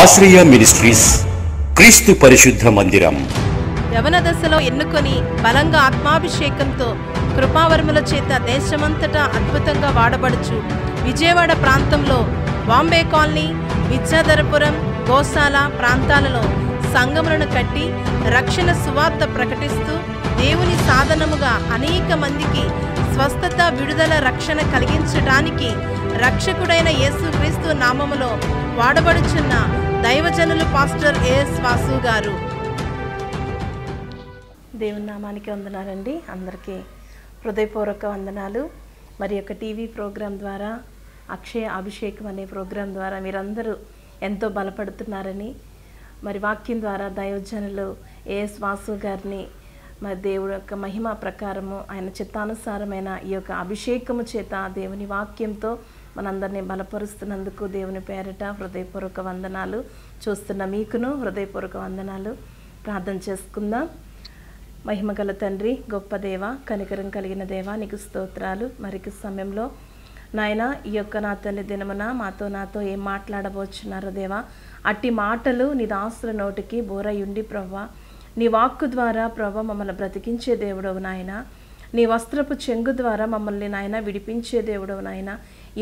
ఆశ్రయ మినిస్ట్రీస్ క్రీస్తు పరిశుద్ధ మందిరం యవన దశలో ఎన్నుకొని బలంగా ఆత్మాభిషేకంతో కృపావర్ముల చేత దేశమంతటా అద్భుతంగా వాడబడుచు విజయవాడ ప్రాంతంలో బాంబే కాలనీ విద్యాధరపురం గోశాల ప్రాంతాలలో సంగములను కట్టి రక్షణ సువార్త ప్రకటిస్తూ దేవుని సాధనముగా అనేక మందికి స్వస్థత విడుదల రక్షణ కలిగించడానికి రక్షకుడైన యేసుక్రీస్తు నామములో వాడబడుచున్న దైవజనులు పాస్టర్ ఏఎస్ వాసు గారు దేవుని నామానికి వందనాలండి అందరికీ హృదయపూర్వక వందనాలు మరి యొక్క టీవీ ప్రోగ్రాం ద్వారా అక్షయ అభిషేకం అనే ప్రోగ్రాం ద్వారా మీరందరూ ఎంతో బలపడుతున్నారని మరి వాక్యం ద్వారా దైవజనులు ఏఎస్ వాసు గారిని మరి దేవుడు యొక్క మహిమ ప్రకారము ఆయన చిత్తానుసారమైన ఈ యొక్క అభిషేకము చేత దేవుని వాక్యంతో మనందరినీ బలపరుస్తున్నందుకు దేవుని పేరిట హృదయపూర్వక వందనాలు చూస్తున్న మీకును హృదయపూర్వక వందనాలు ప్రార్థన చేసుకుందాం మహిమగల తండ్రి గొప్ప దేవ కనికరం కలిగిన దేవ నీకు స్తోత్రాలు మరికి సమయంలో నాయన ఈ యొక్క నా తల్లి దినమున మాతో నాతో ఏం మాట్లాడబోచున్నారో దేవా అట్టి మాటలు నీ దాసుల నోటికి బోరయుండి ప్రవ్వా నీ వాక్కు ద్వారా ప్రభ మమ్మల్ని బ్రతికించే దేవుడవు నాయన నీ వస్త్రపు చెంగు ద్వారా మమ్మల్ని నాయన విడిపించే దేవుడవు నాయన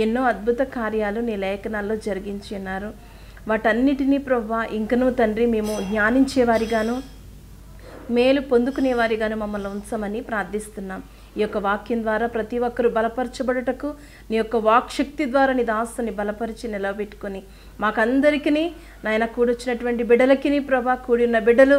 ఎన్నో అద్భుత కార్యాలు నీ లేఖనాల్లో జరిగించి ఉన్నారు వాటన్నిటినీ ప్రవ్వా ఇంకనూ తండ్రి మేము జ్ఞానించేవారిగాను మేలు పొందుకునేవారిగాను మమ్మల్ని ఉంచమని ప్రార్థిస్తున్నాం ఈ యొక్క వాక్యం ద్వారా ప్రతి ఒక్కరు బలపరచబడుటకు నీ యొక్క వాక్శక్తి ద్వారా నీ దాసుని బలపరిచి నిలబెట్టుకొని మాకందరికీ నాయన కూడొచ్చినటువంటి బిడ్డలకి ప్రభా కూడిన బిడ్డలు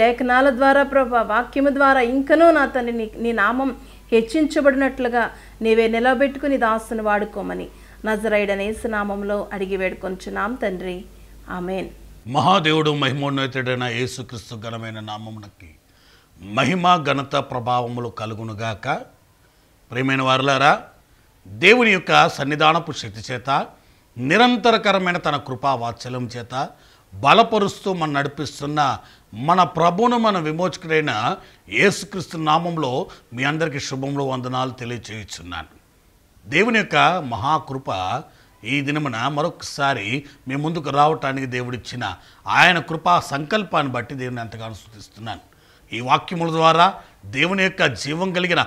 లేఖనాల ద్వారా ప్రభా వాక్యము ద్వారా ఇంకనూ నా తన నీ నీ నామం హెచ్చించబడినట్లుగా నీవే నిలబెట్టుకుని దాసును వాడుకోమని నజరైడనేసు నామంలో అడిగి వేడుకొంచున్నాం తండ్రి ఆమెన్ మహాదేవుడు మహిమోన్నతుడైన యేసుక్రీస్తు ఘనమైన నామమునకి మహిమ ఘనత ప్రభావములు కలుగునుగాక ప్రేమైన వారులారా దేవుని యొక్క సన్నిధానపు శక్తి చేత నిరంతరకరమైన తన కృపా వాత్సల్యం చేత బలపరుస్తూ మన నడిపిస్తున్న మన ప్రభును మన విమోచకుడైన యేసుక్రీస్తు నామంలో మీ అందరికీ శుభంలో వందనాలు తెలియచేయుచున్నాను దేవుని యొక్క మహాకృప ఈ దినమున మరొకసారి మీ ముందుకు రావటానికి దేవుడిచ్చిన ఆయన కృపా సంకల్పాన్ని బట్టి దేవుని ఎంతగానో సూచిస్తున్నాను ఈ వాక్యముల ద్వారా దేవుని యొక్క జీవం కలిగిన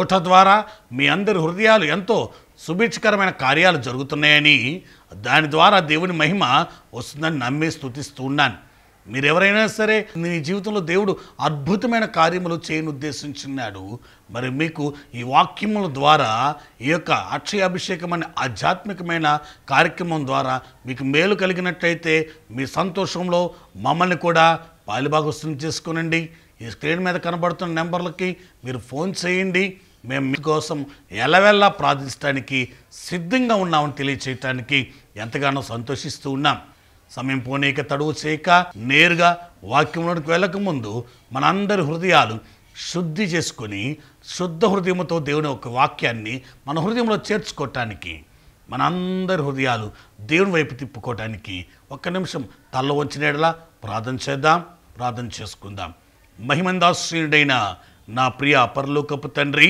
ఓట ద్వారా మీ అందరి హృదయాలు ఎంతో సుభీక్షకరమైన కార్యాలు జరుగుతున్నాయని దాని ద్వారా దేవుని మహిమ వస్తుందని నమ్మి స్థుతిస్తూ ఉన్నాను మీరెవరైనా సరే నీ జీవితంలో దేవుడు అద్భుతమైన కార్యములు చేయని ఉద్దేశించున్నాడు మరి మీకు ఈ వాక్యముల ద్వారా ఈ యొక్క అక్షయాభిషేకం అనే ఆధ్యాత్మికమైన కార్యక్రమం ద్వారా మీకు మేలు కలిగినట్టయితే మీ సంతోషంలో మమ్మల్ని కూడా పాలుభాగస్వం చేసుకోనండి ఈ స్క్రీన్ మీద కనబడుతున్న నెంబర్లకి మీరు ఫోన్ చేయండి మేము మీకోసం ఎలవెల్లా ప్రార్థించడానికి సిద్ధంగా ఉన్నామని తెలియచేయటానికి ఎంతగానో సంతోషిస్తూ ఉన్నాం సమయం పోనీక తడువు చేయక నేరుగా వాక్యంలోకి వెళ్ళకముందు మనందరి హృదయాలు శుద్ధి చేసుకొని శుద్ధ హృదయంతో దేవుని ఒక వాక్యాన్ని మన హృదయంలో చేర్చుకోవటానికి మనందరి హృదయాలు దేవుని వైపు తిప్పుకోవటానికి ఒక్క నిమిషం తల్ల వంచిన ప్రార్థన చేద్దాం ప్రార్థన చేసుకుందాం మహిమందాశ్రీయుడైన నా ప్రియ పరలోకపు తండ్రి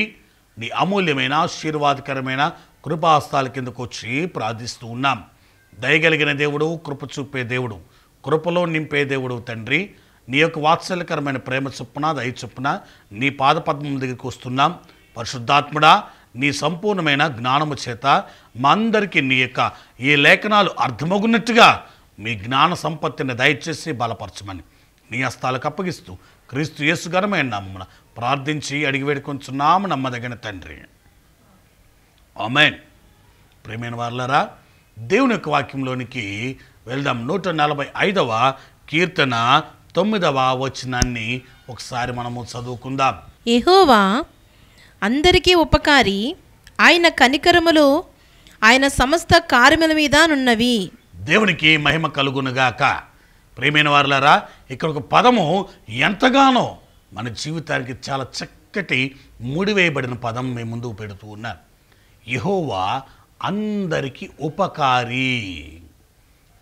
నీ అమూల్యమైన ఆశీర్వాదకరమైన కృపాస్తాల కిందకు వచ్చి ప్రార్థిస్తూ ఉన్నాం దయగలిగిన దేవుడు కృప చూపే దేవుడు కృపలో నింపే దేవుడు తండ్రి నీ యొక్క వాత్సల్యకరమైన ప్రేమ చొప్పున దయ చొప్పున నీ పాదపద్మం దగ్గరికి వస్తున్నాం పరిశుద్ధాత్ముడా నీ సంపూర్ణమైన జ్ఞానము చేత మా అందరికీ నీ యొక్క ఈ లేఖనాలు అర్థమగున్నట్టుగా మీ జ్ఞాన సంపత్తిని దయచేసి బలపరచమని నీ హస్తాలకు అప్పగిస్తూ క్రీస్తు యేసు ఘనమైన నామమున ప్రార్థించి అడిగి వేడుకొంచున్నాము నమ్మదగిన తండ్రి అమెన్ ప్రేమైన వాళ్ళరా దేవుని యొక్క వాక్యంలోనికి వెళ్దాం నూట నలభై ఐదవ కీర్తన తొమ్మిదవ వచనాన్ని ఒకసారి మనము చదువుకుందాం ఎహోవా అందరికీ ఉపకారి ఆయన కనికరములు ఆయన సమస్త కార్యముల మీద నున్నవి దేవునికి మహిమ కలుగునుగాక ప్రేమైన వారులారా ఇక్కడ ఒక పదము ఎంతగానో మన జీవితానికి చాలా చక్కటి ముడివేయబడిన పదం మేము ముందుకు పెడుతూ ఉన్నాం యహోవా అందరికీ ఉపకారి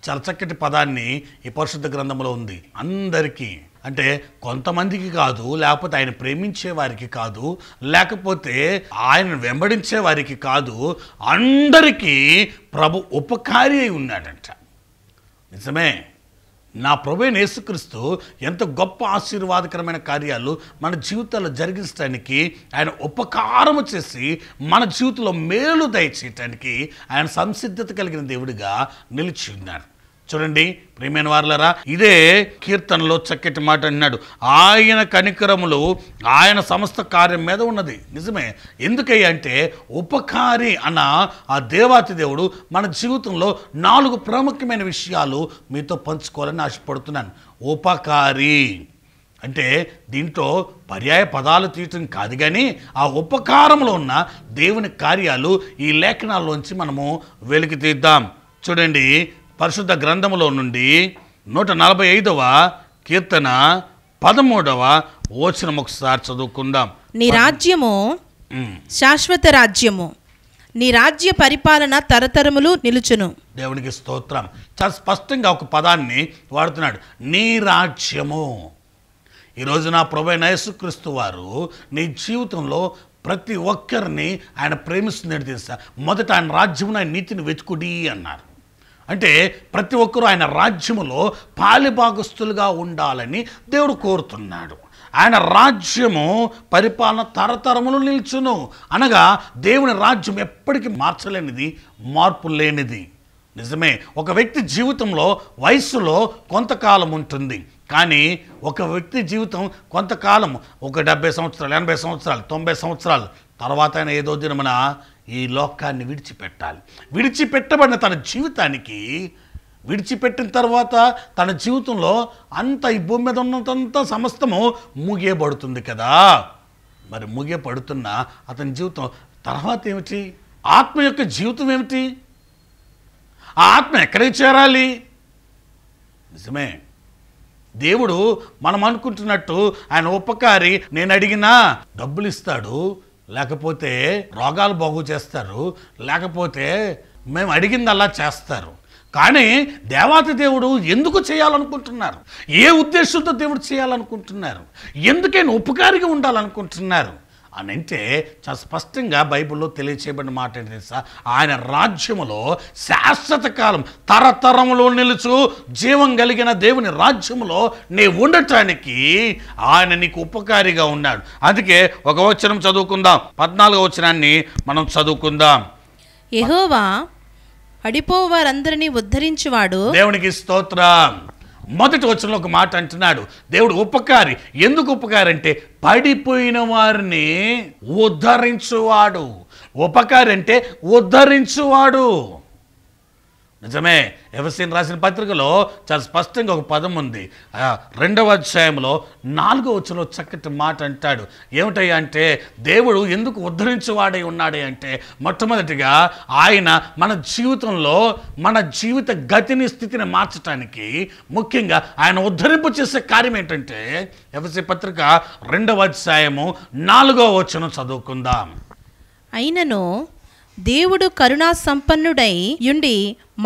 చాలా చక్కటి పదాన్ని ఈ పరిశుద్ధ గ్రంథంలో ఉంది అందరికీ అంటే కొంతమందికి కాదు లేకపోతే ఆయన ప్రేమించే వారికి కాదు లేకపోతే ఆయన వెంబడించే వారికి కాదు అందరికీ ప్రభు ఉపకారి అయి ఉన్నాడంట నిజమే నా ప్రభు యేసుక్రీస్తు ఎంత గొప్ప ఆశీర్వాదకరమైన కార్యాలు మన జీవితంలో జరిగించడానికి ఆయన ఉపకారము చేసి మన జీవితంలో మేలు దయచేయటానికి ఆయన సంసిద్ధత కలిగిన దేవుడిగా నిలిచి ఉన్నాడు చూడండి ప్రేమైన వారులరా ఇదే కీర్తనలో చక్కటి మాట అన్నాడు ఆయన కనికరములు ఆయన సమస్త కార్యం మీద ఉన్నది నిజమే ఎందుకంటే ఉపకారి అన్న ఆ దేవాతి దేవుడు మన జీవితంలో నాలుగు ప్రాముఖ్యమైన విషయాలు మీతో పంచుకోవాలని ఆశపడుతున్నాను ఉపకారి అంటే దీంట్లో పర్యాయ పదాలు తీయటం కాదు కానీ ఆ ఉపకారంలో ఉన్న దేవుని కార్యాలు ఈ లేఖనాల్లోంచి మనము వెలికి తీద్దాం చూడండి పరిశుద్ధ గ్రంథములో నుండి నూట నలభై ఐదవ కీర్తన పదమూడవ వచనం ఒకసారి చదువుకుందాం నీ రాజ్యము శాశ్వత రాజ్యము నీ రాజ్య పరిపాలన తరతరములు నిలుచును దేవునికి స్తోత్రం చాలా స్పష్టంగా ఒక పదాన్ని వాడుతున్నాడు నీ రాజ్యము ఈరోజు నా ప్రభు నయసుక్రీస్తు వారు నీ జీవితంలో ప్రతి ఒక్కరిని ఆయన ప్రేమిస్తున్నట్టు తెలుసా మొదట ఆయన రాజ్యమున ఆయన నీతిని వెతుకుడి అన్నారు అంటే ప్రతి ఒక్కరూ ఆయన రాజ్యములో పాలిభాగస్తులుగా ఉండాలని దేవుడు కోరుతున్నాడు ఆయన రాజ్యము పరిపాలన తరతరములు నిల్చును అనగా దేవుని రాజ్యం ఎప్పటికీ మార్చలేనిది మార్పు లేనిది నిజమే ఒక వ్యక్తి జీవితంలో వయస్సులో కొంతకాలం ఉంటుంది కానీ ఒక వ్యక్తి జీవితం కొంతకాలం ఒక డెబ్బై సంవత్సరాలు ఎనభై సంవత్సరాలు తొంభై సంవత్సరాలు తర్వాత ఆయన ఏదో దినమన ఈ లోకాన్ని విడిచిపెట్టాలి విడిచిపెట్టబడిన తన జీవితానికి విడిచిపెట్టిన తర్వాత తన జీవితంలో అంత ఈ భూమి మీద ఉన్నదంతా సమస్తము ముగియబడుతుంది కదా మరి ముగే పడుతున్న అతని జీవితం తర్వాత ఏమిటి ఆత్మ యొక్క జీవితం ఏమిటి ఆ ఆత్మ ఎక్కడికి చేరాలి నిజమే దేవుడు మనం అనుకుంటున్నట్టు ఆయన ఉపకారి నేను అడిగినా డబ్బులు ఇస్తాడు లేకపోతే రోగాలు బాగు చేస్తారు లేకపోతే మేము అడిగిందల్లా చేస్తారు కానీ దేవాత దేవుడు ఎందుకు చేయాలనుకుంటున్నారు ఏ ఉద్దేశంతో దేవుడు చేయాలనుకుంటున్నారు ఎందుకైనా ఉపకారిగా ఉండాలనుకుంటున్నారు అని అంటే చాలా స్పష్టంగా బైబిల్లో తెలియచేయబడిన మాట ఏంటి తెలుసా ఆయన రాజ్యములో శాశ్వత కాలం తరతరములో నిలుచు జీవం కలిగిన దేవుని రాజ్యములో నీ ఉండటానికి ఆయన నీకు ఉపకారిగా ఉన్నాడు అందుకే ఒక వచనం చదువుకుందాం పద్నాలుగో వచనాన్ని మనం చదువుకుందాం యహోవా పడిపోవారందరినీ ఉద్ధరించువాడు దేవునికి స్తోత్రం మొదటి వచ్చిన ఒక మాట అంటున్నాడు దేవుడు ఉపకారి ఎందుకు ఉపకారి అంటే పడిపోయిన వారిని ఉద్ధరించువాడు ఉపకారి అంటే ఉద్ధరించువాడు నిజమే ఎవసీన్ రాసిన పత్రికలో చాలా స్పష్టంగా ఒక పదం ఉంది రెండవ అధ్యాయంలో నాలుగో వచ్చలో చక్కటి మాట అంటాడు ఏమిటయ్యా అంటే దేవుడు ఎందుకు ఉద్ధరించేవాడై ఉన్నాడే అంటే మొట్టమొదటిగా ఆయన మన జీవితంలో మన జీవిత గతిని స్థితిని మార్చడానికి ముఖ్యంగా ఆయన ఉద్ధరింపు చేసే కార్యం ఏంటంటే ఎవసి పత్రిక రెండవ అధ్యాయము నాలుగో వచ్చను చదువుకుందాం అయినను దేవుడు కరుణా సంపన్నుడై ఉండి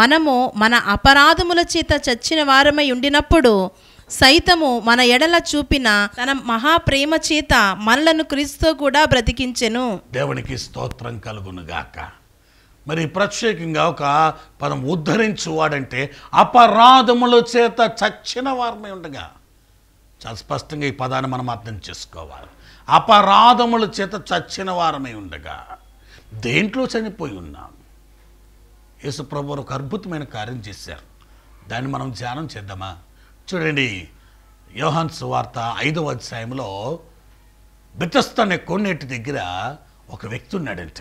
మనము మన అపరాధముల చేత చచ్చిన వారమై ఉండినప్పుడు సైతము మన ఎడల చూపిన తన మహాప్రేమ చేత మనలను క్రీస్తు కూడా బ్రతికించెను దేవునికి స్తోత్రం కలుగును గాక మరి ప్రత్యేకంగా ఒక పదం ఉద్ధరించువాడంటే అపరాధముల చేత చచ్చిన వారమే ఉండగా చాలా స్పష్టంగా ఈ పదాన్ని మనం అర్థం చేసుకోవాలి అపరాధముల చేత చచ్చిన వారమై ఉండగా దేంట్లో చనిపోయి ఉన్నాం యేసుప్రభు ఒక అద్భుతమైన కార్యం చేశారు దాన్ని మనం ధ్యానం చేద్దామా చూడండి యోహాన్ సువార్త ఐదవ అధ్యాయంలో బితస్త అనే కొన్నేటి దగ్గర ఒక వ్యక్తి ఉన్నాడంట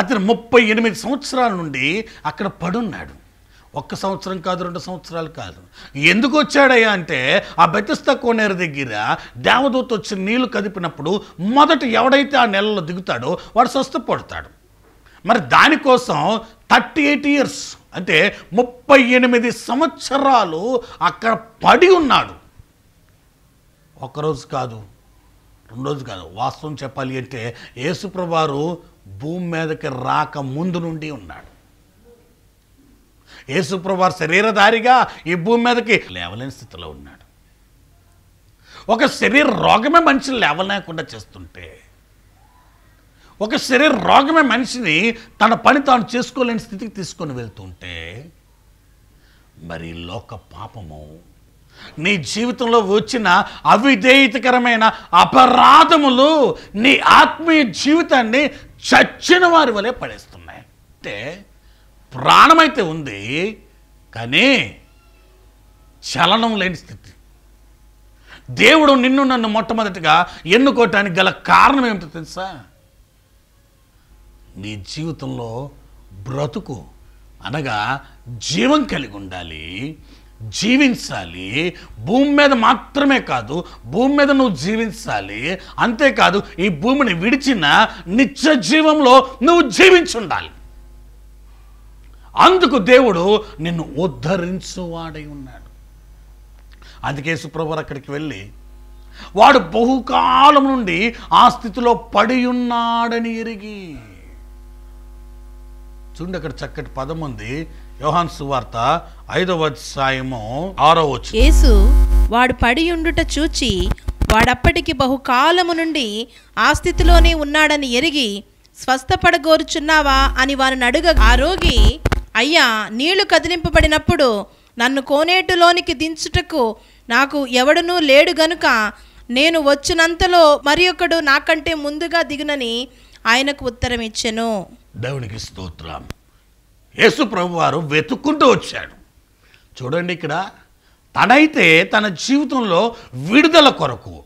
అతను ముప్పై ఎనిమిది సంవత్సరాల నుండి అక్కడ పడున్నాడు ఒక్క సంవత్సరం కాదు రెండు సంవత్సరాలు కాదు ఎందుకు వచ్చాడయ్యా అంటే ఆ బెతిస్తా కోనేరు దగ్గర దేవదూత వచ్చి నీళ్లు కదిపినప్పుడు మొదట ఎవడైతే ఆ నెలలో దిగుతాడో వాడు స్వస్థ పడతాడు మరి దానికోసం థర్టీ ఎయిట్ ఇయర్స్ అంటే ముప్పై ఎనిమిది సంవత్సరాలు అక్కడ పడి ఉన్నాడు ఒకరోజు కాదు రెండు రోజు కాదు వాస్తవం చెప్పాలి అంటే యేసుప్రభారు భూమి మీదకి రాక ముందు నుండి ఉన్నాడు యేసుప్రభు శరీరధారిగా ఈ భూమి మీదకి లేవలేని స్థితిలో ఉన్నాడు ఒక శరీర రోగమే మనిషిని లేవలేకుండా చేస్తుంటే ఒక శరీర రోగమే మనిషిని తన పని తాను చేసుకోలేని స్థితికి తీసుకొని వెళ్తుంటే మరి లోక పాపము నీ జీవితంలో వచ్చిన అవిధేయతకరమైన అపరాధములు నీ ఆత్మీయ జీవితాన్ని చచ్చిన వారి వలె పడేస్తున్నాయి అంటే ప్రాణమైతే ఉంది కానీ చలనం లేని స్థితి దేవుడు నిన్ను నన్ను మొట్టమొదటిగా ఎన్నుకోవటానికి గల కారణం ఏమిటో తెలుసా నీ జీవితంలో బ్రతుకు అనగా జీవం కలిగి ఉండాలి జీవించాలి భూమి మీద మాత్రమే కాదు భూమి మీద నువ్వు జీవించాలి అంతేకాదు ఈ భూమిని విడిచిన నిత్య జీవంలో నువ్వు జీవించుండాలి అందుకు దేవుడు నిన్ను ఉద్ధరించువాడై ఉన్నాడు అందుకే సుప్రభు అక్కడికి వెళ్ళి వాడు బహుకాలం నుండి ఆ స్థితిలో పడి ఉన్నాడని ఎరిగి చూడండి అక్కడ చక్కటి పదం ఉంది యోహాన్ సువార్త ఐదవ సాయము ఆరో వచ్చు యేసు వాడు పడి ఉండుట చూచి వాడప్పటికి బహుకాలము నుండి ఆ స్థితిలోనే ఉన్నాడని ఎరిగి స్వస్థపడగోరుచున్నావా అని వారిని అడుగ ఆ రోగి అయ్యా నీళ్లు కదిలింపబడినప్పుడు నన్ను కోనేటులోనికి దించుటకు నాకు ఎవడనూ లేడు గనుక నేను వచ్చినంతలో మరి ఒకడు నాకంటే ముందుగా దిగునని ఆయనకు ఉత్తరం ఇచ్చెను దేవునికి స్తోత్రం యేసు ప్రభు వారు వెతుక్కుంటూ వచ్చాడు చూడండి ఇక్కడ తనైతే తన జీవితంలో విడుదల కొరకు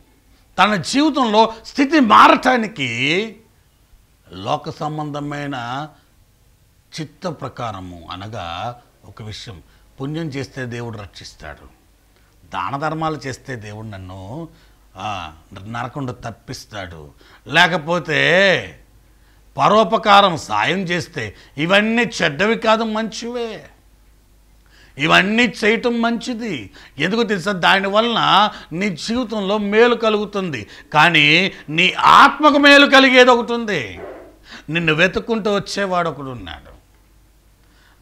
తన జీవితంలో స్థితి మారటానికి లోక సంబంధమైన చిత్త ప్రకారము అనగా ఒక విషయం పుణ్యం చేస్తే దేవుడు రక్షిస్తాడు దాన ధర్మాలు చేస్తే దేవుడు నన్ను నరకుండా తప్పిస్తాడు లేకపోతే పరోపకారం సాయం చేస్తే ఇవన్నీ చెడ్డవి కాదు మంచివే ఇవన్నీ చేయటం మంచిది ఎందుకు తెలుసా దానివలన నీ జీవితంలో మేలు కలుగుతుంది కానీ నీ ఆత్మకు మేలు కలిగేది ఒకటి ఉంది నిన్ను వెతుక్కుంటూ వచ్చేవాడు ఒకడు ఉన్నాడు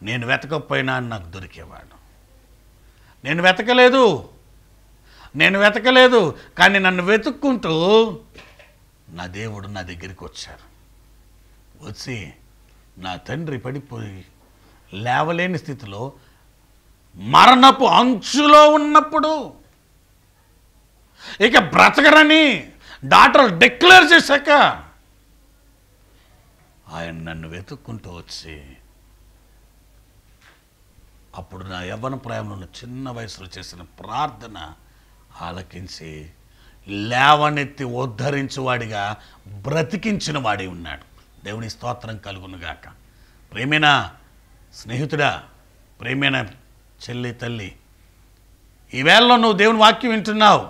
నేను వెతకపోయినా నాకు దొరికేవాడు నేను వెతకలేదు నేను వెతకలేదు కానీ నన్ను వెతుక్కుంటూ నా దేవుడు నా దగ్గరికి వచ్చారు వచ్చి నా తండ్రి పడిపోయి లేవలేని స్థితిలో మరణపు అంచులో ఉన్నప్పుడు ఇక బ్రతకరని డాక్టర్ డిక్లేర్ చేశాక ఆయన నన్ను వెతుక్కుంటూ వచ్చి అప్పుడు నా యవ్వన ప్రేమను చిన్న వయసులో చేసిన ప్రార్థన ఆలకించి లేవనెత్తి ఉద్ధరించువాడిగా బ్రతికించిన వాడి ఉన్నాడు దేవుని స్తోత్రం కలుగునుగాక ప్రేమేనా స్నేహితుడా ప్రేమేనా చెల్లి తల్లి ఈవేళలో నువ్వు దేవుని వాక్యం వింటున్నావు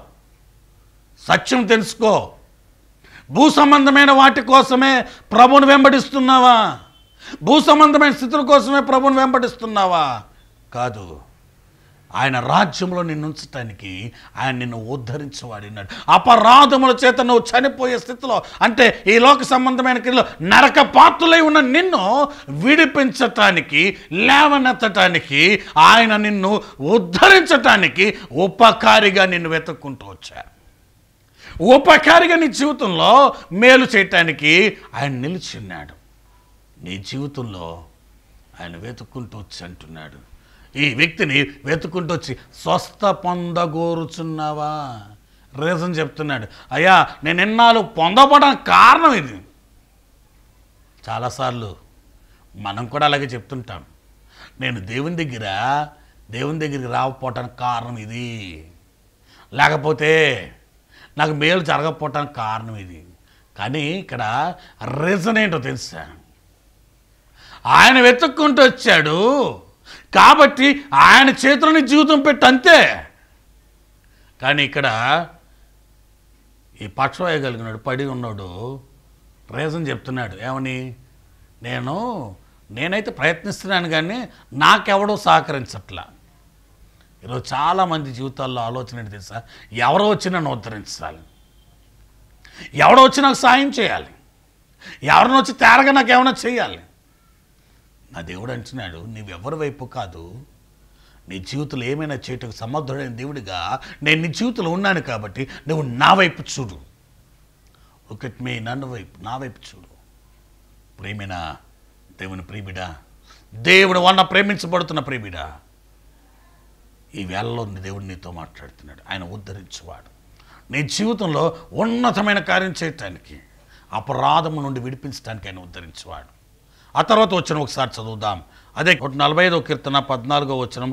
సత్యం తెలుసుకో భూ సంబంధమైన వాటి కోసమే ప్రభుని వెంబడిస్తున్నావా భూ సంబంధమైన స్థితుల కోసమే ప్రభుని వెంబడిస్తున్నావా కాదు ఆయన రాజ్యంలో నిన్ను ఉంచటానికి ఆయన నిన్ను ఉద్ధరించవాడినాడు అపరాధముల చేత నువ్వు చనిపోయే స్థితిలో అంటే ఈ లోక సంబంధమైన క్రియలో నరక పాత్రులై ఉన్న నిన్ను విడిపించటానికి లేవనెత్తటానికి ఆయన నిన్ను ఉద్ధరించటానికి ఉపకారిగా నిన్ను వెతుక్కుంటూ వచ్చారు ఉపకారిగా నీ జీవితంలో మేలు చేయటానికి ఆయన నిలిచిన్నాడు నీ జీవితంలో ఆయన వెతుక్కుంటూ వచ్చి అంటున్నాడు ఈ వ్యక్తిని వెతుక్కుంటూ వచ్చి స్వస్థ పొందగోరుచున్నావా రీజన్ చెప్తున్నాడు అయ్యా నేను ఎన్నాళ్ళు పొందబడడం కారణం ఇది చాలాసార్లు మనం కూడా అలాగే చెప్తుంటాం నేను దేవుని దగ్గర దేవుని దగ్గరికి రాకపోవటానికి కారణం ఇది లేకపోతే నాకు మేలు జరగకపోవటానికి కారణం ఇది కానీ ఇక్కడ రీజన్ ఏంటో తెలుసా ఆయన వెతుక్కుంటూ వచ్చాడు కాబట్టి ఆయన చేతులని జీవితం పెట్టి అంతే కానీ ఇక్కడ ఈ పక్ష వేయగలిగినాడు పడి ఉన్నాడు రీజన్ చెప్తున్నాడు ఏమని నేను నేనైతే ప్రయత్నిస్తున్నాను కానీ నాకెవడో సహకరించట్లా ఈరోజు చాలామంది జీవితాల్లో ఆలోచన ఏంటి తెలుసా ఎవరో వచ్చి నన్ను ఉద్ధరించాలి ఎవడో వచ్చి నాకు సాయం చేయాలి ఎవరినొచ్చి తేరగా నాకు ఏమైనా చేయాలి నా దేవుడు అంటున్నాడు నీవెవరి వైపు కాదు నీ జీవితంలో ఏమైనా చేయటకు సమర్థుడైన దేవుడిగా నేను నీ జీవితంలో ఉన్నాను కాబట్టి నువ్వు నా వైపు చూడు ఒకటి మీ నన్ను వైపు నా వైపు చూడు ప్రేమినా దేవుని ప్రేమిడా దేవుడు వల్ల ప్రేమించబడుతున్న ప్రేమిడా ఈ వేళలో దేవుడు నీతో మాట్లాడుతున్నాడు ఆయన ఉద్ధరించేవాడు నీ జీవితంలో ఉన్నతమైన కార్యం చేయటానికి అపరాధము నుండి విడిపించడానికి ఆయన ఉద్ధరించేవాడు ఆ తర్వాత వచ్చిన ఒకసారి చదువుదాం అదే ఒకటి నలభై ఐదో కీర్తన పద్నాలుగో వచ్చిన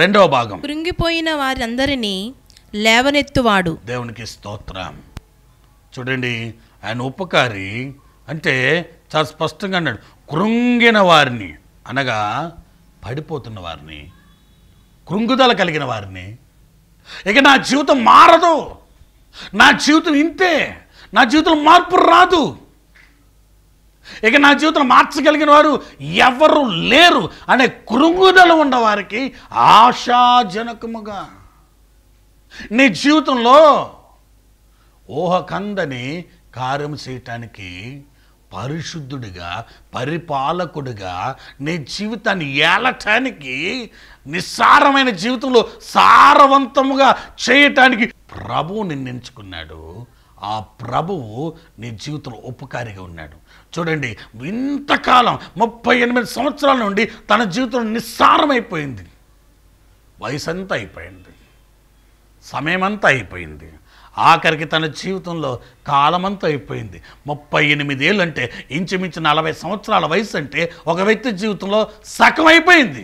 రెండవ భాగం కృంగిపోయిన వారందరినీ లేవనెత్తువాడు దేవునికి స్తోత్రం చూడండి ఆయన ఉపకారి అంటే చాలా స్పష్టంగా అన్నాడు కృంగిన వారిని అనగా పడిపోతున్న వారిని కృంగుదల కలిగిన వారిని ఇక నా జీవితం మారదు నా జీవితం ఇంతే నా జీవితం మార్పు రాదు ఇక నా జీవితం మార్చగలిగిన వారు ఎవరు లేరు అనే కృంగుదలు ఉన్నవారికి ఆశాజనకముగా నీ జీవితంలో ఊహ కందని కార్యం చేయటానికి పరిశుద్ధుడిగా పరిపాలకుడిగా నీ జీవితాన్ని ఏలటానికి నిస్సారమైన జీవితంలో సారవంతముగా చేయటానికి ప్రభువు నిన్ను ఆ ప్రభువు నీ జీవితంలో ఉపకారిగా ఉన్నాడు చూడండి ఇంతకాలం ముప్పై ఎనిమిది సంవత్సరాల నుండి తన జీవితంలో నిస్సారమైపోయింది వయసు అంతా అయిపోయింది సమయమంతా అయిపోయింది ఆఖరికి తన జీవితంలో కాలమంతా అయిపోయింది ముప్పై ఎనిమిదేళ్ళు అంటే ఇంచుమించు నలభై సంవత్సరాల వయసు అంటే ఒక వ్యక్తి జీవితంలో సగం అయిపోయింది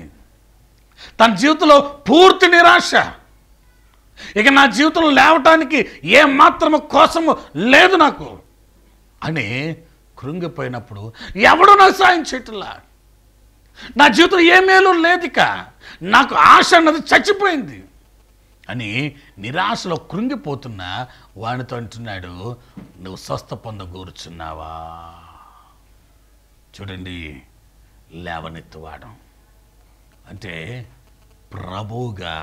తన జీవితంలో పూర్తి నిరాశ ఇక నా జీవితం లేవటానికి ఏ మాత్రము కోసము లేదు నాకు అని కృంగిపోయినప్పుడు ఎవడు నాకు సాయం చేయట్లా నా జీవితం ఏ మేలు లేదిక నాకు ఆశ అన్నది చచ్చిపోయింది అని నిరాశలో కృంగిపోతున్న వానితో అంటున్నాడు నువ్వు స్వస్థ పొందగూర్చున్నావా చూడండి లేవనెత్తువాడం అంటే ప్రభువుగా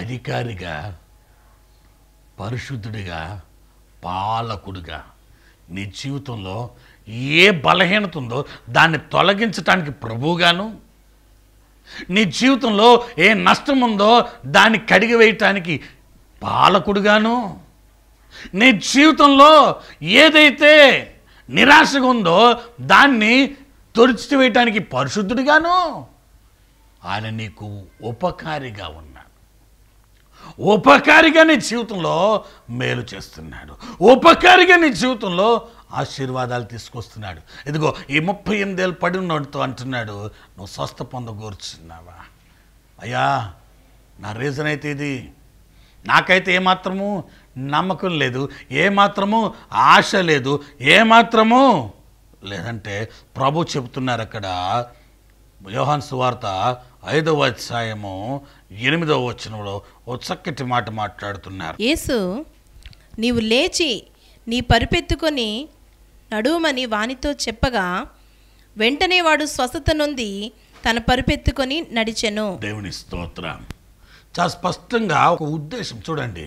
అధికారిగా పరిశుద్ధుడిగా పాలకుడిగా నీ జీవితంలో ఏ బలహీనత ఉందో దాన్ని తొలగించటానికి ప్రభువుగాను నీ జీవితంలో ఏ నష్టం ఉందో దాన్ని కడిగి వేయటానికి పాలకుడుగాను నీ జీవితంలో ఏదైతే నిరాశగా ఉందో దాన్ని తొలిచి వేయటానికి పరిశుద్ధుడిగాను ఆయన నీకు ఉపకారిగా ఉన్నాడు ఉపకారిగా నీ జీవితంలో మేలు చేస్తున్నాడు ఉపకారిగా నీ జీవితంలో ఆశీర్వాదాలు తీసుకొస్తున్నాడు ఇదిగో ఈ ముప్పై ఎనిమిదేళ్ళు పడి ఉన్నతో అంటున్నాడు నువ్వు స్వస్థ పొందగోర్చున్నావా అయ్యా నా రీజన్ అయితే ఇది నాకైతే ఏమాత్రము నమ్మకం లేదు ఏమాత్రము ఆశ లేదు ఏమాత్రము లేదంటే ప్రభు చెబుతున్నారు అక్కడ యోహాన్ సువార్త ఐదవ అధ్యాయము ఎనిమిదవ వచనంలో ఓ చక్కటి మాట మాట్లాడుతున్నారు యేసు నీవు లేచి నీ పరిపెత్తుకొని నడుమని వానితో చెప్పగా వెంటనే వాడు స్వస్థత నుండి తన పరిపెత్తుకొని నడిచెను దేవుని స్తోత్రం చాలా స్పష్టంగా ఒక ఉద్దేశం చూడండి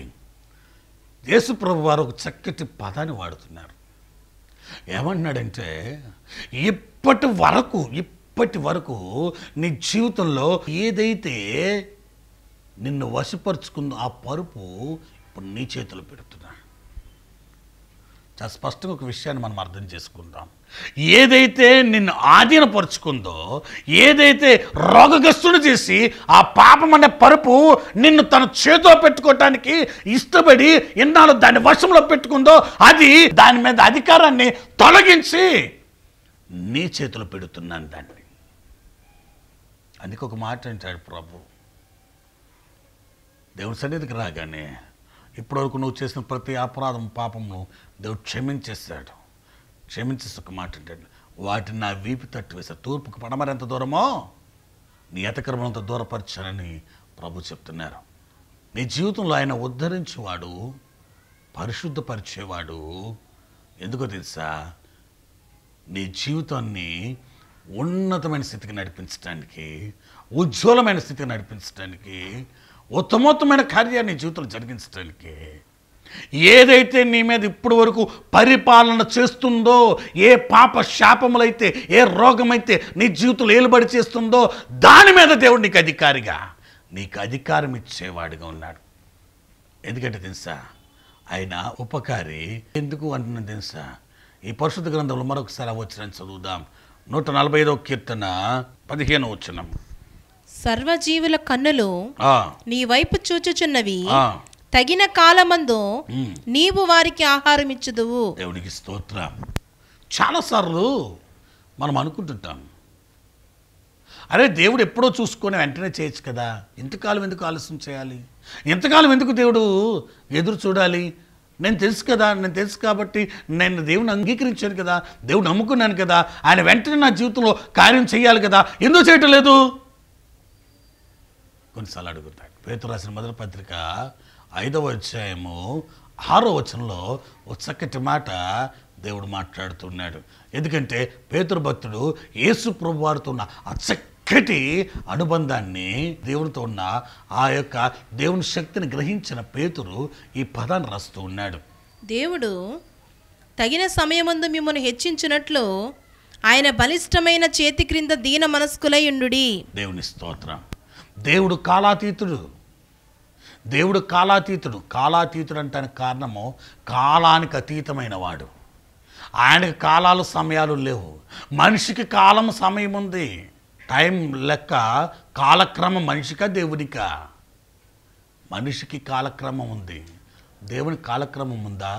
యేసు ప్రభు వారు ఒక చక్కటి పదాన్ని వాడుతున్నారు ఏమంటున్నాడంటే ఇప్పటి వరకు ఇప్పటి వరకు నీ జీవితంలో ఏదైతే నిన్ను వశపరుచుకున్న ఆ పరుపు ఇప్పుడు నీ చేతులు పెడుతున్నా చాలా స్పష్టంగా ఒక విషయాన్ని మనం అర్థం చేసుకుందాం ఏదైతే నిన్ను ఆధీనపరుచుకుందో ఏదైతే రోగగ్రస్తుడు చేసి ఆ పాపం అనే పరుపు నిన్ను తన చేతిలో పెట్టుకోవటానికి ఇష్టపడి ఎన్నాళ్ళు దాన్ని వశంలో పెట్టుకుందో అది దాని మీద అధికారాన్ని తొలగించి నీ చేతులు పెడుతున్నాను దాన్ని అందుకొక మాట అంటాడు ప్రభు దేవుని సన్నిధికి రాగానే ఇప్పటివరకు నువ్వు చేసిన ప్రతి అపరాధం పాపమును దేవుడు క్షమించేస్తాడు క్షమించేసి ఒక మాట అంటాడు వాటిని నా వీపు తట్టు వేసే తూర్పుకు ఎంత దూరమో నీ అంత దూరపరచానని ప్రభు చెప్తున్నారు నీ జీవితంలో ఆయన ఉద్ధరించేవాడు పరిశుద్ధపరిచేవాడు ఎందుకో తెలుసా నీ జీవితాన్ని ఉన్నతమైన స్థితికి నడిపించడానికి ఉజ్వలమైన స్థితికి నడిపించడానికి ఉత్తమోత్తమైన కార్యాన్ని జీవితంలో జరిగించడానికి ఏదైతే నీ మీద ఇప్పటి వరకు పరిపాలన చేస్తుందో ఏ పాప శాపములైతే ఏ రోగమైతే నీ జీవితంలో ఏలుబడి చేస్తుందో దాని మీద దేవుడు నీకు అధికారిగా నీకు అధికారం ఇచ్చేవాడిగా ఉన్నాడు ఎందుకంటే తెలుసా ఆయన ఉపకారి ఎందుకు అంటున్నాను తెలుసా ఈ పరిశుద్ధ గ్రంథంలో మరొకసారి వచ్చిన చదువుదాం నూట నలభై ఐదో కీర్తన పదిహేను వచ్చినాము సర్వజీవుల కన్నులు నీ వైపు చూచుచున్నవి తగిన కాలమందు నీవు వారికి ఆహారం ఇచ్చుదువు దేవునికి స్తోత్రం చాలాసార్లు మనం అనుకుంటుంటాం అరే దేవుడు ఎప్పుడో చూసుకొని వెంటనే చేయొచ్చు కదా ఇంతకాలం ఎందుకు ఆలస్యం చేయాలి ఇంతకాలం ఎందుకు దేవుడు ఎదురు చూడాలి నేను తెలుసు కదా నేను తెలుసు కాబట్టి నేను దేవుని అంగీకరించాను కదా దేవుడు నమ్ముకున్నాను కదా ఆయన వెంటనే నా జీవితంలో కార్యం చేయాలి కదా ఎందుకు చేయటం లేదు కొన్నిసార్లు అడుగుతాడు పేతురు రాసిన మొదటి పత్రిక ఐదవ అధ్యాయము ఆరో వచనంలో ఒక చక్కటి మాట దేవుడు మాట్లాడుతున్నాడు ఎందుకంటే పేతురు భక్తుడు యేసు ప్రభు వారితో ఉన్న ఆ చక్కటి అనుబంధాన్ని దేవునితో ఉన్న ఆ యొక్క దేవుని శక్తిని గ్రహించిన పేతురు ఈ పదాన్ని రాస్తూ ఉన్నాడు దేవుడు తగిన సమయమందు మిమ్మల్ని హెచ్చించినట్లు ఆయన బలిష్టమైన చేతి క్రింద దీన మనస్కులై ఉండు దేవుని స్తోత్రం దేవుడు కాలాతీతుడు దేవుడు కాలాతీతుడు కాలాతీతుడు అంటానికి కారణము కాలానికి అతీతమైన వాడు ఆయనకి కాలాలు సమయాలు లేవు మనిషికి కాలం సమయం ఉంది టైం లెక్క కాలక్రమం మనిషికా దేవునిక మనిషికి కాలక్రమం ఉంది దేవుని కాలక్రమం ఉందా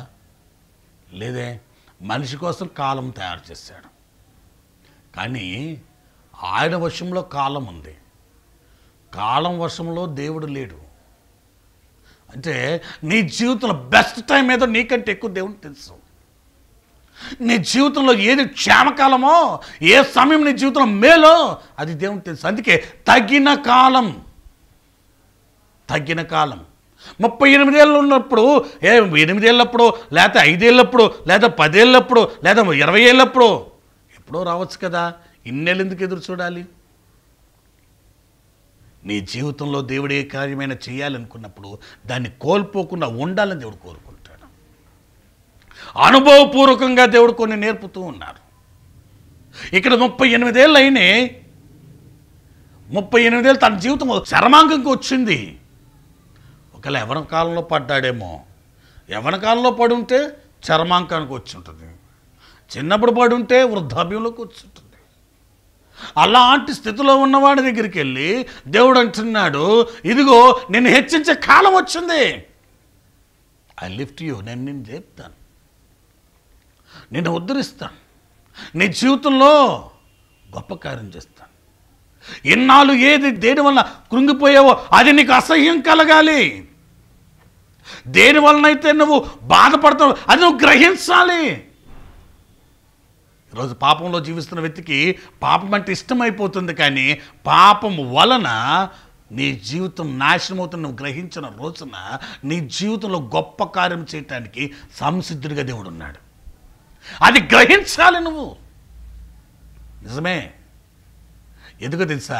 లేదే మనిషి కోసం కాలం తయారు చేశాడు కానీ ఆయన వశంలో కాలం ఉంది కాలం వర్షంలో దేవుడు లేడు అంటే నీ జీవితంలో బెస్ట్ టైం ఏదో నీకంటే ఎక్కువ దేవుని తెలుసు నీ జీవితంలో ఏది క్షేమకాలమో ఏ సమయం నీ జీవితంలో మేలో అది దేవుని తెలుసు అందుకే తగిన కాలం తగిన కాలం ముప్పై ఎనిమిదేళ్ళు ఉన్నప్పుడు ఏ ఎనిమిదేళ్ళప్పుడు లేకపోతే ఐదేళ్ళప్పుడు లేదా పదేళ్ళప్పుడు లేదా ఇరవై ఏళ్ళప్పుడు ఎప్పుడో రావచ్చు కదా ఇన్నేళ్ళు ఎందుకు ఎదురు చూడాలి నీ జీవితంలో దేవుడు ఏ కార్యమైన చేయాలనుకున్నప్పుడు దాన్ని కోల్పోకుండా ఉండాలని దేవుడు కోరుకుంటాడు అనుభవపూర్వకంగా దేవుడు కొన్ని నేర్పుతూ ఉన్నారు ఇక్కడ ముప్పై ఎనిమిదేళ్ళు అయినాయి ముప్పై ఎనిమిదేళ్ళు తన జీవితం శర్మాంకంకి వచ్చింది ఒకవేళ ఎవరి కాలంలో పడ్డాడేమో ఎవరి కాలంలో పడుంటే చర్మాంకానికి వచ్చి ఉంటుంది చిన్నప్పుడు పడుంటే వృద్ధాప్యంలోకి వచ్చి ఉంటుంది అలాంటి స్థితిలో ఉన్నవాడి దగ్గరికి వెళ్ళి దేవుడు అంటున్నాడు ఇదిగో నేను హెచ్చించే కాలం వచ్చింది ఐ లిఫ్ట్ యూ నేను నేను చెప్తాను నేను ఉద్ధరిస్తాను నీ జీవితంలో గొప్ప కార్యం చేస్తాను ఇన్నాళ్ళు ఏది దేని వలన కృంగిపోయావో అది నీకు అసహ్యం కలగాలి దేని వలనైతే నువ్వు బాధపడతావు అది నువ్వు గ్రహించాలి ఈరోజు పాపంలో జీవిస్తున్న వ్యక్తికి పాపం అంటే ఇష్టమైపోతుంది కానీ పాపం వలన నీ జీవితం నాశనమవుతున్న నువ్వు గ్రహించిన రోజున నీ జీవితంలో గొప్ప కార్యం చేయటానికి సంసిద్ధుడిగా దేవుడు ఉన్నాడు అది గ్రహించాలి నువ్వు నిజమే ఎందుకు తెలుసా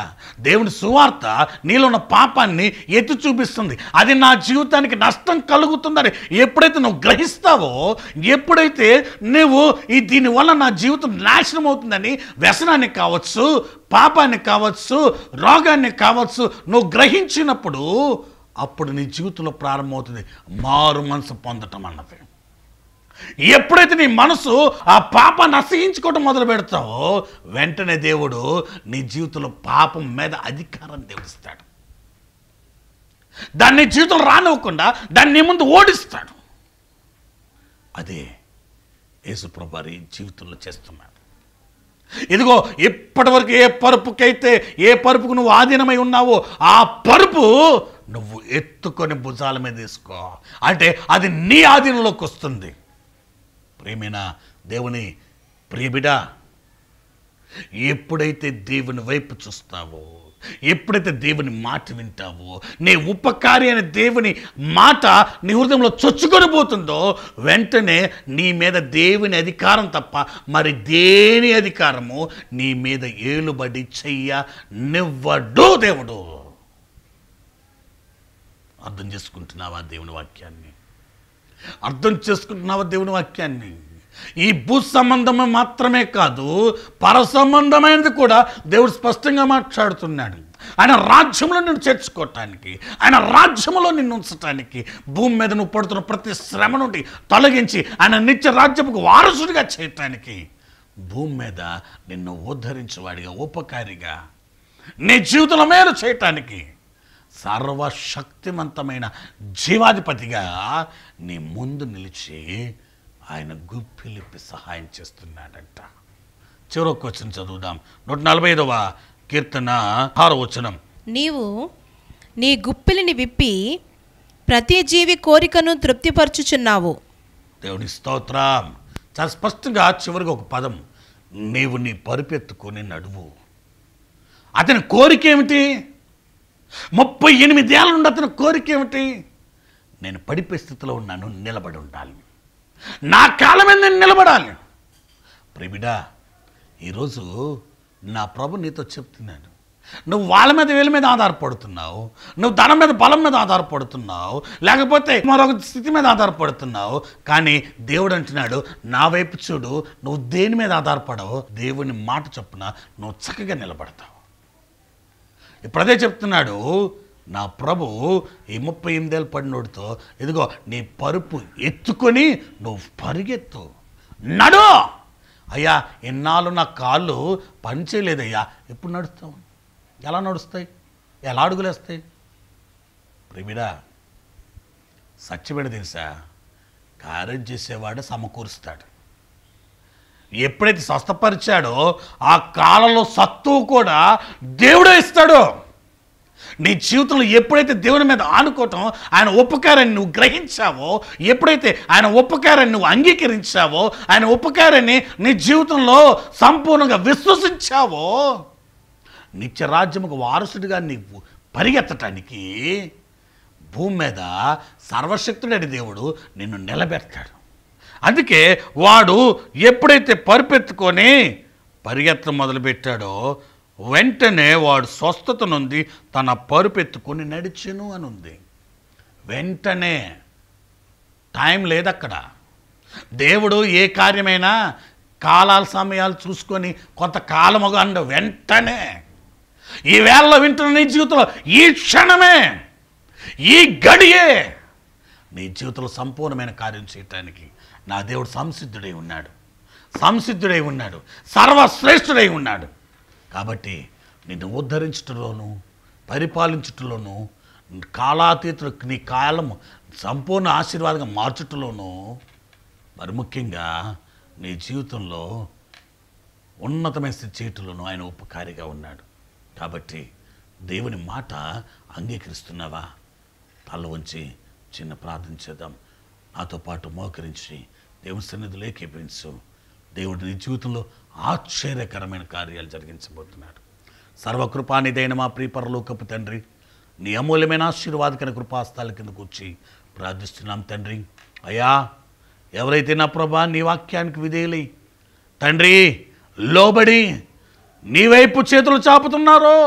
దేవుని సువార్త నీలో ఉన్న పాపాన్ని ఎత్తి చూపిస్తుంది అది నా జీవితానికి నష్టం కలుగుతుందని ఎప్పుడైతే నువ్వు గ్రహిస్తావో ఎప్పుడైతే నువ్వు ఈ దీనివల్ల నా జీవితం నాశనం అవుతుందని వ్యసనానికి కావచ్చు పాపాన్ని కావచ్చు రోగాన్ని కావచ్చు నువ్వు గ్రహించినప్పుడు అప్పుడు నీ జీవితంలో ప్రారంభమవుతుంది మారు మనసు పొందటం అన్నది ఎప్పుడైతే నీ మనసు ఆ పాప నశించుకోవటం మొదలు పెడతావో వెంటనే దేవుడు నీ జీవితంలో పాపం మీద అధికారం దేవుడిస్తాడు దాన్ని జీవితం రానివ్వకుండా దాన్ని ముందు ఓడిస్తాడు అదే యేసుప్రభారి జీవితంలో చేస్తున్నాడు ఇదిగో ఇప్పటివరకు ఏ పరుపుకైతే ఏ పరుపుకు నువ్వు ఆధీనమై ఉన్నావో ఆ పరుపు నువ్వు ఎత్తుకొని భుజాల మీద తీసుకో అంటే అది నీ ఆధీనంలోకి వస్తుంది ప్రేమైన దేవుని ప్రియబిడ ఎప్పుడైతే దేవుని వైపు చూస్తావో ఎప్పుడైతే దేవుని మాట వింటావో నీ ఉపకారి అనే దేవుని మాట నీ హృదయంలో చొచ్చుకొని పోతుందో వెంటనే నీ మీద దేవుని అధికారం తప్ప మరి దేని అధికారము నీ మీద ఏలుబడి చెయ్య నివ్వడు దేవుడు అర్థం చేసుకుంటున్నావా దేవుని వాక్యాన్ని అర్థం చేసుకుంటున్నావా దేవుని వాక్యాన్ని ఈ భూ సంబంధం మాత్రమే కాదు పర సంబంధమైనది కూడా దేవుడు స్పష్టంగా మాట్లాడుతున్నాడు ఆయన రాజ్యంలో నిన్ను చేర్చుకోవటానికి ఆయన రాజ్యంలో నిన్ను ఉంచటానికి భూమి మీద నువ్వు పడుతున్న ప్రతి శ్రమ నుండి తొలగించి ఆయన నిత్య రాజ్యముకు వారసుడిగా చేయటానికి భూమి మీద నిన్ను ఉద్ధరించేవాడిగా ఉపకారిగా నీ జీవితం మేలు చేయటానికి సర్వశక్తివంతమైన జీవాధిపతిగా నీ ముందు నిలిచి ఆయన గుప్పిలిప్పి సహాయం చేస్తున్నాడంట చివరొక వచ్చిన చదువుదాం నూట నలభై ఐదవ కీర్తన ఆరో వచనం నీవు నీ గుప్పిలిని విప్పి ప్రతి జీవి కోరికను తృప్తిపరచుచున్నావు దేవుని స్తోత్రం చాలా స్పష్టంగా చివరికి ఒక పదం నీవు నీ పరిపెత్తుకొని నడువు అతని కోరిక ఏమిటి ముప్పై ఏళ్ళ నుండి అతని కోరిక ఏమిటి నేను పడిపోయే స్థితిలో ఉన్నాను నిలబడి ఉండాలి నా కాలమే నేను నిలబడాలి ప్రేమిడా ఈరోజు నా ప్రభు నీతో చెప్తున్నాను నువ్వు వాళ్ళ మీద వీళ్ళ మీద ఆధారపడుతున్నావు నువ్వు ధనం మీద బలం మీద ఆధారపడుతున్నావు లేకపోతే మరొక స్థితి మీద ఆధారపడుతున్నావు కానీ దేవుడు అంటున్నాడు నా వైపు చూడు నువ్వు దేని మీద ఆధారపడవు దేవుని మాట చొప్పున నువ్వు చక్కగా నిలబడతావు ఇప్పుడు అదే చెప్తున్నాడు నా ప్రభు ఈ ముప్పై ఎనిమిదేళ్ళు పడినోడితో ఇదిగో నీ పరుపు ఎత్తుకొని నువ్వు పరిగెత్తు నడు అయ్యా ఎన్నాళ్ళు నా కాళ్ళు పనిచేయలేదయ్యా ఎప్పుడు నడుస్తావు ఎలా నడుస్తాయి ఎలా అడుగులేస్తాయి ప్రేమిడా సత్యమైన తెలుసా కార్యం చేసేవాడు సమకూరుస్తాడు ఎప్పుడైతే స్వస్థపరిచాడో ఆ కాలంలో సత్తు కూడా దేవుడే ఇస్తాడు నీ జీవితంలో ఎప్పుడైతే దేవుని మీద ఆనుకోవటం ఆయన ఉపకారాన్ని నువ్వు గ్రహించావో ఎప్పుడైతే ఆయన ఉపకారాన్ని నువ్వు అంగీకరించావో ఆయన ఉపకారాన్ని నీ జీవితంలో సంపూర్ణంగా విశ్వసించావో నిత్య రాజ్యముకు వారసుడిగా నీవు పరిగెత్తటానికి భూమి మీద సర్వశక్తుడైన దేవుడు నిన్ను నిలబెడతాడు అందుకే వాడు ఎప్పుడైతే పరిపెత్తుకొని పరిగెత్తడం మొదలుపెట్టాడో వెంటనే వాడు స్వస్థత నుండి తన పరుపెత్తుకొని నడిచెను అని ఉంది వెంటనే టైం లేదక్కడ దేవుడు ఏ కార్యమైనా కాలాల సమయాలు చూసుకొని కొంతకాలముగా అండ వెంటనే ఈ వేళలో వింటున్న నీ జీవితంలో ఈ క్షణమే ఈ గడియే నీ జీవితంలో సంపూర్ణమైన కార్యం చేయటానికి నా దేవుడు సంసిద్ధుడై ఉన్నాడు సంసిద్ధుడై ఉన్నాడు సర్వశ్రేష్ఠుడై ఉన్నాడు కాబట్టి నిన్ను ఉద్ధరించటంలోను పరిపాలించటంలోను కాలాతీతులు నీ కాలం సంపూర్ణ ఆశీర్వాదంగా మార్చటంలోను మరి ముఖ్యంగా నీ జీవితంలో ఉన్నతమైన స్థితి చేయటంలోను ఆయన ఉపకారిగా ఉన్నాడు కాబట్టి దేవుని మాట అంగీకరిస్తున్నావా తల ఉంచి చిన్న ప్రార్థన చేద్దాం నాతో పాటు మోకరించి దేవుని సన్నిధిలో కేపించు దేవుడు నీ జీవితంలో ఆశ్చర్యకరమైన కార్యాలు జరిగించబోతున్నాడు సర్వకృపానిదైన మా ప్రీపరలోకపు తండ్రి నీ అమూల్యమైన ఆశీర్వాదకర కృపాస్థాల కిందకు వచ్చి ప్రార్థిస్తున్నాం తండ్రి అయ్యా ఎవరైతే నా ప్రభా నీ వాక్యానికి విధేయులై తండ్రి లోబడి నీ వైపు చేతులు చాపుతున్నారో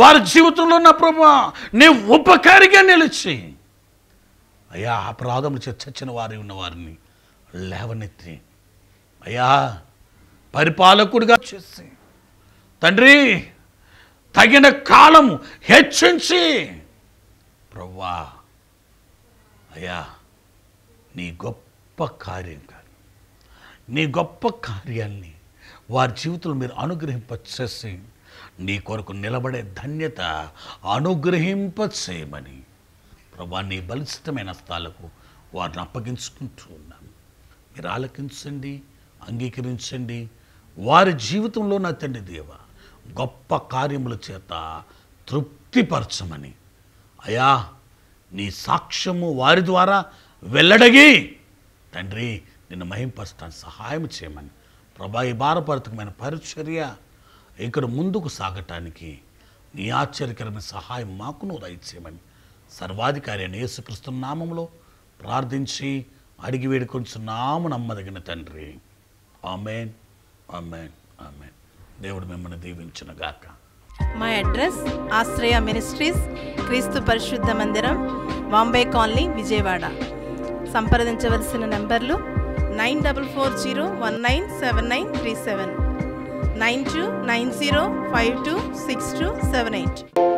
వారి జీవితంలో నా ప్రభా నీ ఉపకారిగా నిలిచి అయ్యా అపరాధములు చచ్చిన వారి ఉన్న వారిని లేవనెత్తి అయ్యా పరిపాలకుడిగా చేసి తండ్రి తగిన కాలము హెచ్చించి ప్రవ్వా అయ్యా నీ గొప్ప కార్యం కాదు నీ గొప్ప కార్యాన్ని వారి జీవితంలో మీరు అనుగ్రహింపచేసి నీ కొరకు నిలబడే ధన్యత అనుగ్రహింపచేయమని ప్రభా నీ బలిష్టమైన స్థాలకు వారిని అప్పగించుకుంటూ ఉన్నాను మీరు ఆలకించండి అంగీకరించండి వారి జీవితంలో నా తండ్రి దేవ గొప్ప కార్యముల చేత తృప్తిపరచమని అయా నీ సాక్ష్యము వారి ద్వారా వెల్లడగి తండ్రి నిన్ను మహింపరచడానికి సహాయం చేయమని ప్రభా ఈ భారపరతకమైన పరిచర్య ఇక్కడ ముందుకు సాగటానికి నీ ఆశ్చర్యకరమైన సహాయం మాకు నువ్వు దయచేయమని సర్వాధికారి అని యేసుక్రీస్తు నామంలో ప్రార్థించి అడిగి వేడుకొంచున్నాము నమ్మదగిన తండ్రి ఆమెన్ దేవుడు మిమ్మల్ని దీవించిన గాక మా అడ్రస్ ఆశ్రయ మినిస్ట్రీస్ క్రీస్తు పరిశుద్ధ మందిరం బాంబే కాలనీ విజయవాడ సంప్రదించవలసిన నెంబర్లు nine double four zero one nine seven nine three seven nine two nine zero five two six two seven eight